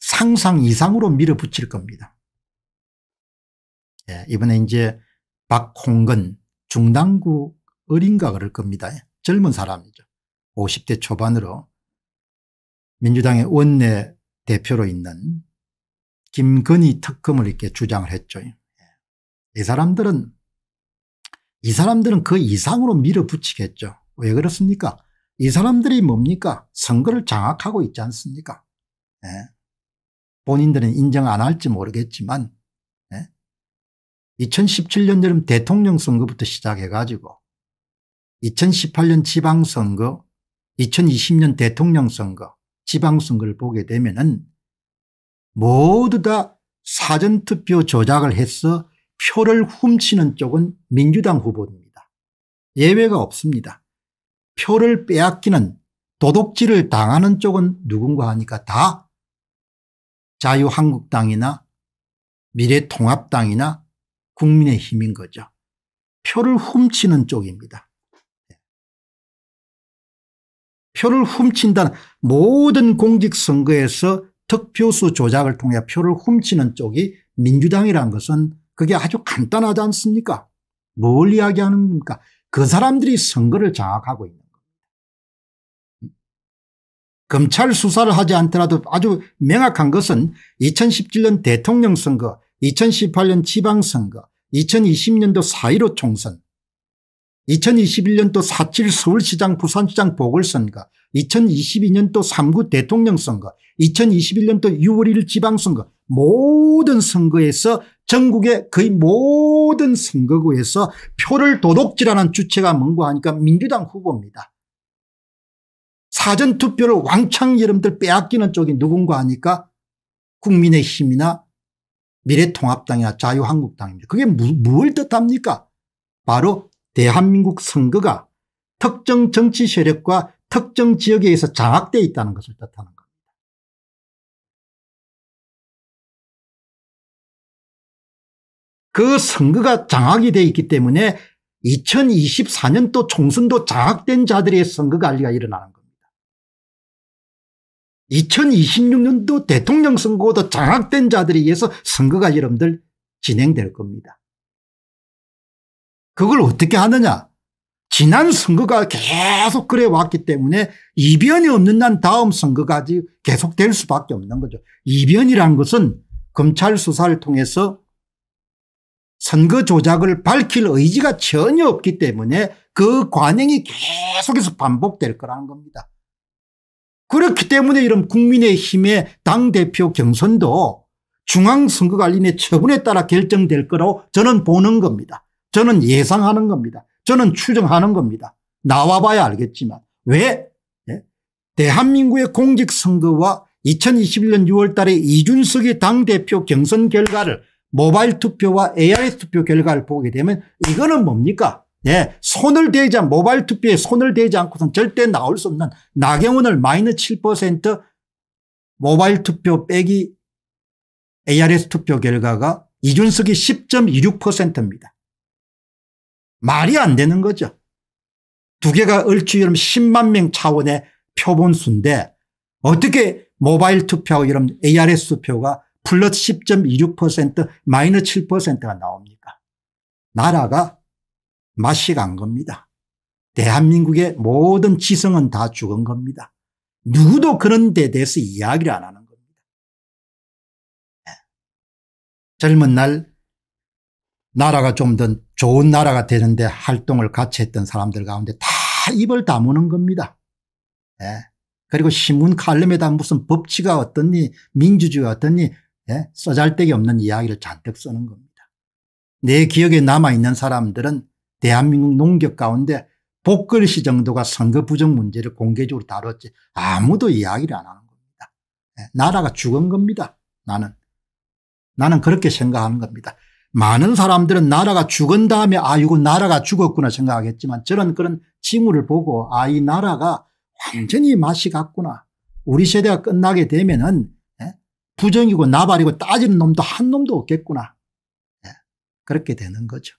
상상 이상으로 밀어붙일 겁니다. 예, 이번에 이제 박홍근 중당구 어린가 그럴 겁니다. 젊은 사람이죠. 50대 초반으로 민주당의 원내 대표로 있는 김건희 특검을 이렇게 주장을 했죠. 예. 이 사람들은 이 사람들은 그 이상으로 밀어붙이겠죠. 왜 그렇습니까? 이 사람들이 뭡니까? 선거를 장악하고 있지 않습니까? 예. 본인들은 인정 안 할지 모르겠지만 2017년 예? 여름 대통령 선거부터 시작해 가지고 2018년 지방선거 2020년 대통령 선거 지방선거를 보게 되면 은 모두 다 사전투표 조작을 해서 표를 훔치는 쪽은 민주당 후보입니다. 예외가 없습니다. 표를 빼앗기는 도둑질을 당하는 쪽은 누군가 하니까 다 자유한국당이나 미래통합당이나 국민의힘인 거죠. 표를 훔치는 쪽입니다. 표를 훔친다는 모든 공직선거에서 득표수 조작을 통해 표를 훔치는 쪽이 민주당이라 것은 그게 아주 간단하지 않습니까? 뭘 이야기하는 겁니까? 그 사람들이 선거를 장악하고 있는 검찰 수사를 하지 않더라도 아주 명확한 것은 2017년 대통령 선거 2018년 지방선거 2020년도 4.15 총선 2021년도 4.7 서울시장 부산시장 보궐선거 2022년도 3구 대통령 선거 2021년도 6월 1일 지방선거 모든 선거에서 전국의 거의 모든 선거구에서 표를 도둑질하는 주체가 뭔고 하니까 민주당 후보입니다. 사전투표를 왕창 여러분들 빼앗기는 쪽이 누군가 아니까 국민의힘이나 미래통합당이나 자유한국당입니다. 그게 무, 뭘 뜻합니까? 바로 대한민국 선거가 특정 정치 세력과 특정 지역에 의해서 장악되어 있다는 것을 뜻하는 겁니다. 그 선거가 장악이 되어 있기 때문에 2024년도 총선도 장악된 자들의 선거 관리가 일어나는 겁니다. 2026년도 대통령 선거도 장악된 자들에 의해서 선거가 여러분들 진행될 겁니다. 그걸 어떻게 하느냐 지난 선거가 계속 그래 왔기 때문에 이변이 없는 난 다음 선거까지 계속될 수밖에 없는 거죠. 이변이란 것은 검찰 수사를 통해서 선거 조작을 밝힐 의지가 전혀 없기 때문에 그 관행이 계속해서 반복될 거라는 겁니다. 그렇기 때문에 이런 국민의힘의 당대표 경선도 중앙선거관리의 처분에 따라 결정될 거라고 저는 보는 겁니다. 저는 예상하는 겁니다. 저는 추정하는 겁니다. 나와봐야 알겠지만 왜 예? 대한민국의 공직선거와 2021년 6월 달에 이준석의 당대표 경선 결과를 모바일 투표와 AI 투표 결과를 보게 되면 이거는 뭡니까 예, 손을 대지 않, 모바일 투표에 손을 대지 않고선 절대 나올 수 없는 나경원을 마이너7% 모바일 투표 빼기 ARS 투표 결과가 이준석이 10.26%입니다. 말이 안 되는 거죠. 두 개가 얼추 여름 10만 명 차원의 표본수인데 어떻게 모바일 투표하고 여름 ARS 투표가 플러스 10.26% 마이너스 7%가 나옵니까? 나라가 맛이 간 겁니다. 대한민국의 모든 지성은 다 죽은 겁니다. 누구도 그런 데 대해서 이야기를 안 하는 겁니다. 네. 젊은 날 나라가 좀 더 좋은 나라가 되는데 활동을 같이 했던 사람들 가운데 다 입을 다무는 겁니다. 네. 그리고 신문 칼럼에다 무슨 법치가 어떻니 민주주의가 어떻니 네. 써잘데기 없는 이야기를 잔뜩 쓰는 겁니다. 내 기억에 남아있는 사람들은 대한민국 농격 가운데 복걸시 정도가 선거 부정 문제를 공개적으로 다뤘지 아무도 이야기를 안 하는 겁니다. 예, 나라가 죽은 겁니다. 나는. 나는 그렇게 생각하는 겁니다. 많은 사람들은 나라가 죽은 다음에 아 이거 나라가 죽었구나 생각하겠지만 저런 그런 징후를 보고 아 이 나라가 완전히 맛이 갔구나. 우리 세대가 끝나게 되면은 예, 부정이고 나발이고 따지는 놈도 한 놈도 없겠구나. 예, 그렇게 되는 거죠.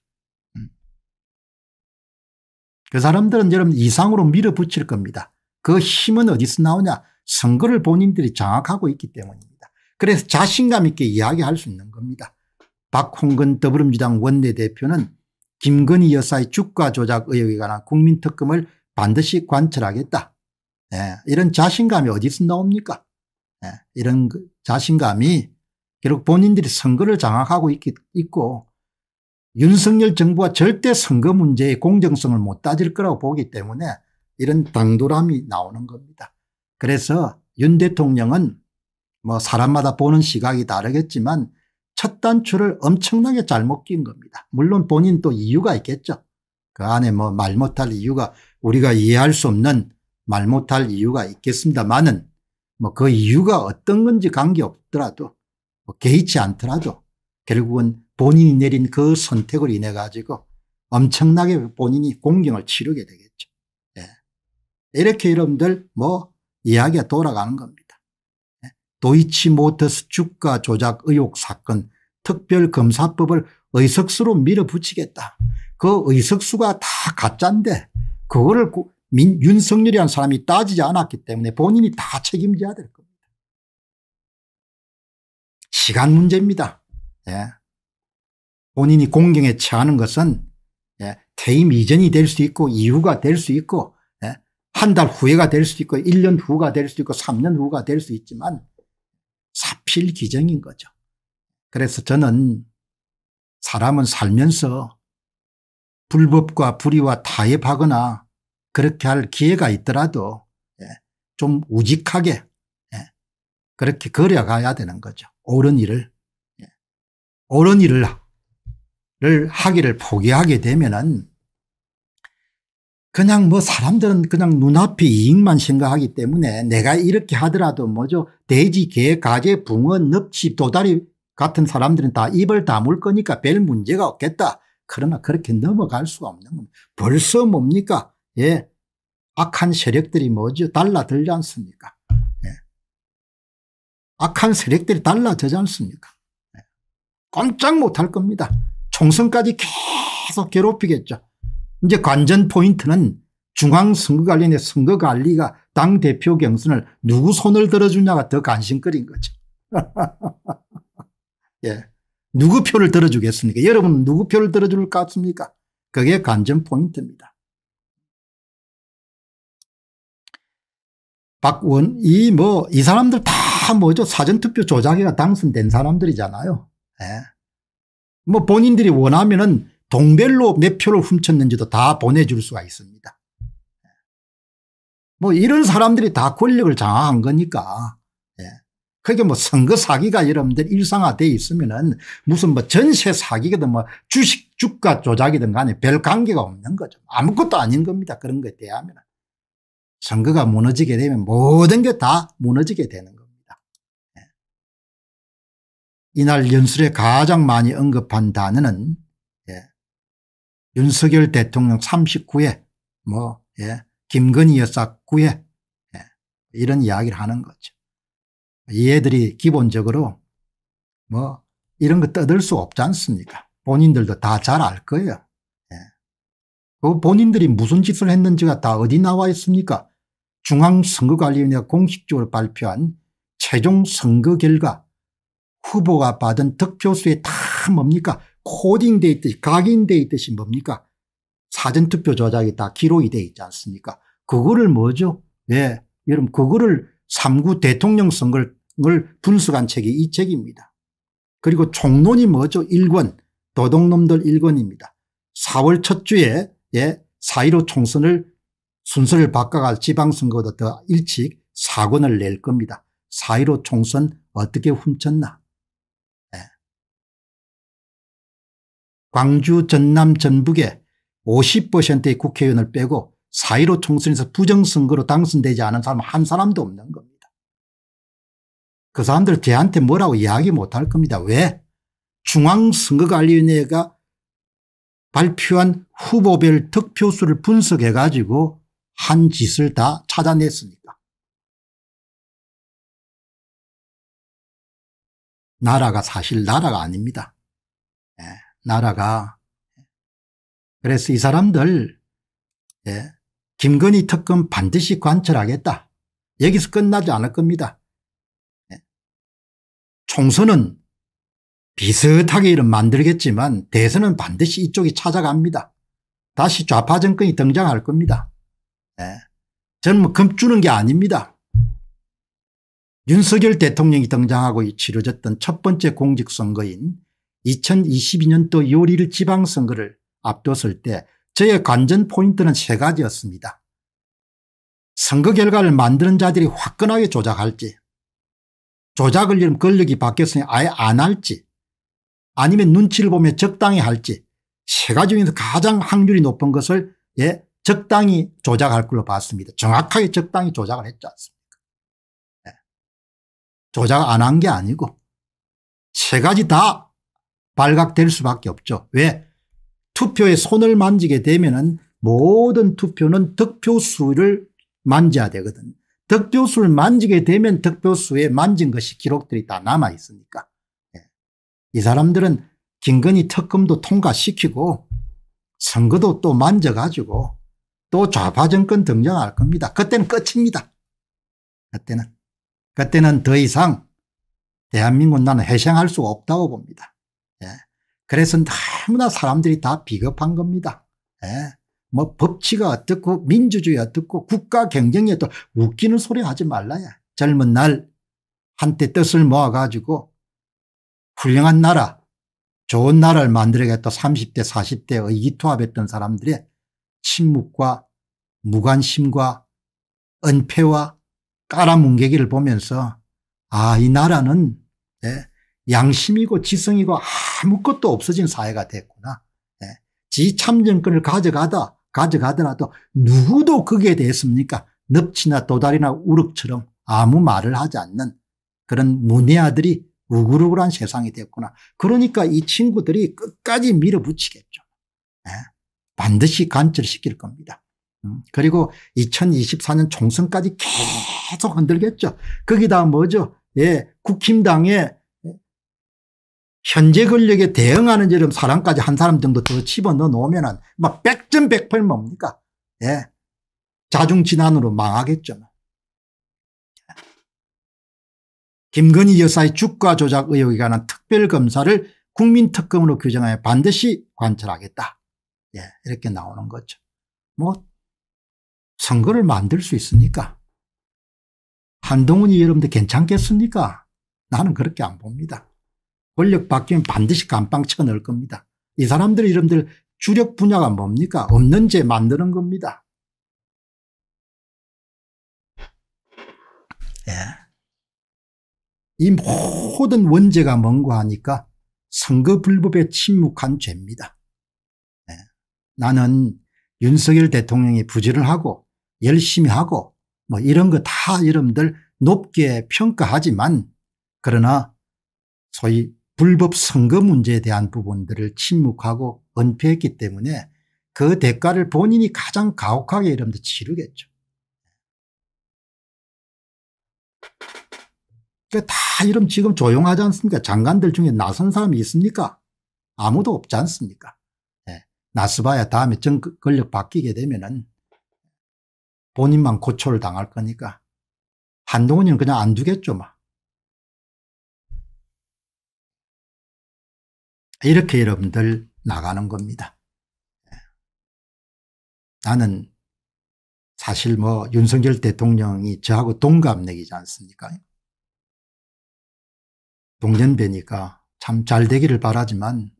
그 사람들은 여러분 이상으로 밀어붙일 겁니다. 그 힘은 어디서 나오냐 선거를 본인들이 장악하고 있기 때문입니다. 그래서 자신감 있게 이야기할 수 있는 겁니다. 박홍근 더불어민주당 원내대표는 김건희 여사의 주가 조작 의혹에 관한 국민특검을 반드시 관철하겠다. 네, 이런 자신감이 어디서 나옵니까? 네, 이런 그 자신감이 결국 본인들이 선거를 장악하고 있기, 있고 윤석열 정부가 절대 선거 문제의 공정성을 못 따질 거라고 보기 때문에 이런 당돌함이 나오는 겁니다. 그래서 윤 대통령은 뭐 사람마다 보는 시각이 다르겠지만 첫 단추를 엄청나게 잘못 낀 겁니다. 물론 본인 또 이유가 있겠죠. 그 안에 뭐 말 못할 이유가 우리가 이해할 수 없는 말 못할 이유가 있겠습니다만은 뭐 그 이유가 어떤 건지 관계없더라도 뭐 개의치 않더라도 결국은 본인이 내린 그 선택을 인해 가지고 엄청나게 본인이 공경을 치르게 되겠죠. 예. 이렇게 여러분들 뭐 이야기가 돌아가는 겁니다. 예. 도이치모터스 주가 조작 의혹 사건 특별검사법을 의석수로 밀어붙이겠다. 그 의석수가 다 가짜인데 그거를 민, 윤석열이라는 사람이 따지지 않았기 때문에 본인이 다 책임져야 될 겁니다. 시간 문제입니다. 예. 본인이 공경에 처하는 것은 예, 퇴임 이전이 될 수 있고 이후가 될 수 있고 예, 한 달 후에가 될 수 있고 1년 후가 될 수 있고 3년 후가 될 수 있지만 사필 기정인 거죠. 그래서 저는 사람은 살면서 불법과 불의와 타협하거나 그렇게 할 기회가 있더라도 예, 좀 우직하게 그렇게 걸어가야 되는 거죠. 옳은 일을 옳은 일을 를 하기를 포기하게 되면은 그냥 뭐 사람들은 그냥 눈앞에 이익만 생각하기 때문에 내가 이렇게 하더라도 뭐죠 돼지 개 가재 붕어 넙치 도다리 같은 사람들은 다 입을 다물 거니까 별 문제가 없겠다. 그러나 그렇게 넘어갈 수가 없는 겁니다. 벌써 뭡니까 예 악한 세력들이 뭐죠 달라들지 않습니까 예. 악한 세력들이 달라들지 않습니까 예. 꼼짝 못할 겁니다. 총선까지 계속 괴롭히겠죠. 이제 관전 포인트는 중앙선거관리의 선거관리가 당대표 경선을 누구 손을 들어주냐가 더 관심거리인 거죠. 예. 누구 표를 들어주겠습니까? 여러분 누구 표를 들어줄 것 같습니까? 그게 관전 포인트입니다. 박원, 이 뭐, 이 사람들 다 뭐죠? 사전투표 조작위 당선된 사람들이잖아요. 예. 뭐 본인들이 원하면은 동별로 몇 표를 훔쳤는지도 다 보내줄 수가 있습니다. 뭐 이런 사람들이 다 권력을 장악한 거니까. 예. 그게 뭐 선거 사기가 여러분들 일상화돼 있으면은 무슨 뭐 전세 사기든뭐 주식 주가 조작이든 간에 별 관계가 없는 거죠. 아무것도 아닌 겁니다. 그런 거에 대하면. 선거가 무너지게 되면 모든 게 다 무너지게 되는 거 이날 연설에 가장 많이 언급한 단어는 예, 윤석열 대통령 39회 뭐 예, 김건희 여사 9회 예, 이런 이야기를 하는 거죠. 얘들이 기본적으로 뭐 이런 거 떠들 수 없지 않습니까 본인들도 다 잘 알 거예요. 예. 그 본인들이 무슨 짓을 했는지가 다 어디 나와 있습니까 중앙선거관리위원회가 공식적으로 발표한 최종 선거 결과 후보가 받은 득표수에 다 뭡니까? 코딩돼 있듯이 각인돼 있듯이 뭡니까? 사전투표 조작이 다 기록이 돼 있지 않습니까? 그거를 뭐죠? 예. 여러분 그거를 3구 대통령 선거를 분수한 책이 이 책입니다. 그리고 총론이 뭐죠? 1권 도둑놈들 1권입니다. 4월 첫 주에 예, 4.15 총선을 순서를 바꿔갈 지방선거보다 더 일찍 사건을 낼 겁니다. 4.15 총선 어떻게 훔쳤나 광주 전남 전북에 50%의 국회의원을 빼고 4.15 총선에서 부정선거로 당선되지 않은 사람 한 사람도 없는 겁니다. 그 사람들 제한테 뭐라고 이야기 못 할 겁니다. 왜? 중앙선거관리위원회가 발표한 후보별 득표수를 분석해 가지고 한 짓을 다 찾아냈으니까. 나라가 사실 나라가 아닙니다. 나라가. 그래서 이 사람들 예, 김건희 특검 반드시 관철하겠다. 여기서 끝나지 않을 겁니다. 예. 총선은 비슷하게 이름 만들겠지만 대선은 반드시 이쪽이 찾아갑니다. 다시 좌파 정권이 등장할 겁니다. 예. 저는 뭐 금주는 게 아닙니다. 윤석열 대통령이 등장하고 치러졌던 첫 번째 공직선거인 2022년도 6월 1일 지방선거를 앞뒀을 때 저의 관전 포인트는 세 가지였습니다. 선거 결과를 만드는 자들이 화끈하게 조작할지 조작을 위한 권력이 바뀌었으니 아예 안 할지 아니면 눈치를 보며 적당히 할지 세 가지 중에서 가장 확률이 높은 것을 예, 적당히 조작할 걸로 봤습니다. 정확하게 적당히 조작을 했지 않습니까 예. 조작 안 한 게 아니고 세 가지 다 발각될 수밖에 없죠. 왜? 투표에 손을 만지게 되면 모든 투표는 득표수를 만져야 되거든 득표수를 만지게 되면 득표수에 만진 것이 기록들이 다 남아 있으니까. 예. 이 사람들은 김건희 특검도 통과시키고 선거도 또 만져가지고 또 좌파 정권 등장할 겁니다. 그때는 끝입니다. 그때는. 그때는 더 이상 대한민국 나는 해생할 수가 없다고 봅니다. 예. 그래서 너무나 사람들이 다 비겁한 겁니다. 예. 뭐 법치가 어떻고 민주주의 어떻고 국가 경쟁이 어떻고 웃기는 소리 하지 말라야. 젊은 날 한때 뜻을 모아가지고 훌륭한 나라 좋은 나라를 만들어겠다 30대 40대 의기투합했던 사람들의 침묵과 무관심과 은폐와 깔아뭉개기를 보면서 아이 나라는 예, 양심이고 지성이고 아무것도 없어진 사회가 됐구나. 예. 지참정권을 가져가다 가져가더라도 누구도 거기에 대해니까 넙치나 도달이나 우럭처럼 아무 말을 하지 않는 그런 문외아들이 우글우글한 세상이 됐구나. 그러니까 이 친구들이 끝까지 밀어붙이겠죠. 예. 반드시 관철시킬 겁니다. 음, 그리고 2024년 총선까지 계속 흔들겠죠. 거기다 뭐죠? 예, 국힘당의 현재 권력에 대응하는 저런 사람까지 한 사람 정도 더 집어 넣어 놓으면은 막 백전백팔 뭡니까? 예. 자중진환으로 망하겠죠. 뭐. 김건희 여사의 주가 조작 의혹에 관한 특별검사를 국민특검으로 규정하여 반드시 관철하겠다. 예, 이렇게 나오는 거죠. 뭐 선거를 만들 수 있습니까? 한동훈이 여러분들 괜찮겠습니까? 나는 그렇게 안 봅니다. 권력 바뀌면 반드시 감방 쳐넣을 겁니다. 이 사람들의 이름들 주력 분야가 뭡니까? 없는 죄 만드는 겁니다. 예. 이 모든 원죄가 뭔고 하니까 선거 불법에 침묵한 죄입니다. 예. 나는 윤석열 대통령이 부지런하고 열심히 하고 뭐 이런 거 다 이름들 높게 평가하지만 그러나 소위 불법 선거 문제에 대한 부분들을 침묵하고 은폐했기 때문에 그 대가를 본인이 가장 가혹하게 이름도 치르겠죠. 그러니까 다 이름 지금 조용하지 않습니까? 장관들 중에 나선 사람이 있습니까? 아무도 없지 않습니까? 네. 예, 나스바야 다음에 정 그, 권력 바뀌게 되면은 본인만 고초를 당할 거니까 한동훈이는 그냥 안 두겠죠, 막. 이렇게 여러분들 나가는 겁니다. 예. 나는 사실 뭐 윤석열 대통령이 저하고 동갑내기지 않습니까? 동년배니까 참 잘 되기를 바라지만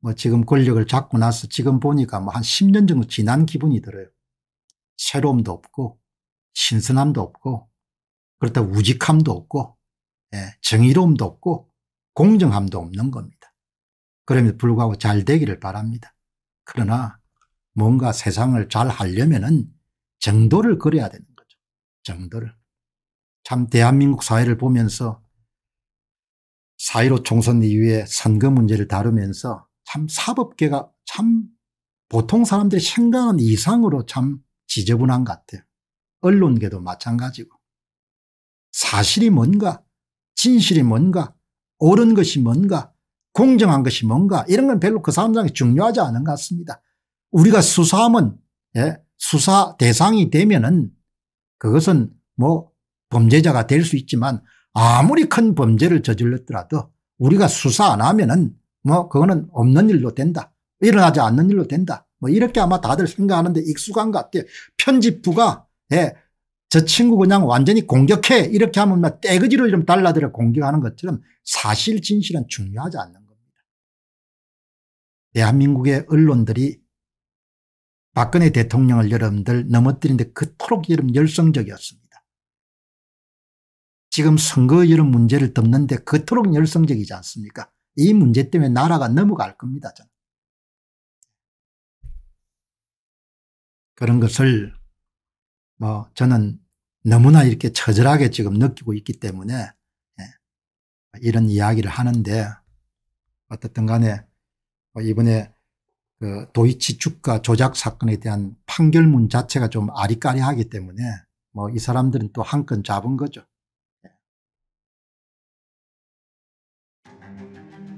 뭐 지금 권력을 잡고 나서 지금 보니까 뭐한 10년 정도 지난 기분이 들어요. 새로움도 없고 신선함도 없고 그렇다고 우직함도 없고 예, 정의로움도 없고 공정함도 없는 겁니다. 그럼에도 불구하고 잘 되기를 바랍니다. 그러나 뭔가 세상을 잘 하려면은 정도를 그려야 되는 거죠. 정도를. 참 대한민국 사회를 보면서 4.15 총선 이후에 선거 문제를 다루면서 참 사법계가 참 보통 사람들이 생각하는 이상으로 참 지저분한 것 같아요. 언론계도 마찬가지고. 사실이 뭔가, 진실이 뭔가, 옳은 것이 뭔가, 공정한 것이 뭔가 이런 건 별로 그 사람들에게 중요하지 않은 것 같습니다. 우리가 수사하면 예, 수사 대상이 되면은 그것은 뭐 범죄자가 될 수 있지만 아무리 큰 범죄를 저질렀더라도 우리가 수사 안 하면은 뭐 그거는 없는 일로 된다. 일어나지 않는 일로 된다. 뭐 이렇게 아마 다들 생각하는데 익숙한 것 같아요. 편집부가 예, 저 친구 그냥 완전히 공격해 이렇게 하면 막 떼거지로 좀 달라들어 공격하는 것처럼 사실 진실은 중요하지 않는 대한민국의 언론들이 박근혜 대통령을 여러분들 넘어뜨리는데 그토록 여러 열성적이었습니다. 지금 선거 여러 문제를 덮는데 그토록 열성적이지 않습니까? 이 문제 때문에 나라가 넘어갈 겁니다. 저는. 그런 것을 뭐 저는 너무나 이렇게 처절하게 지금 느끼고 있기 때문에 예, 이런 이야기를 하는데 어떻든 간에 어, 이번에 그 도이치 주가 조작 사건에 대한 판결문 자체가 좀 아리까리하기 때문에 뭐 이 사람들은 또 한 건 잡은 거죠.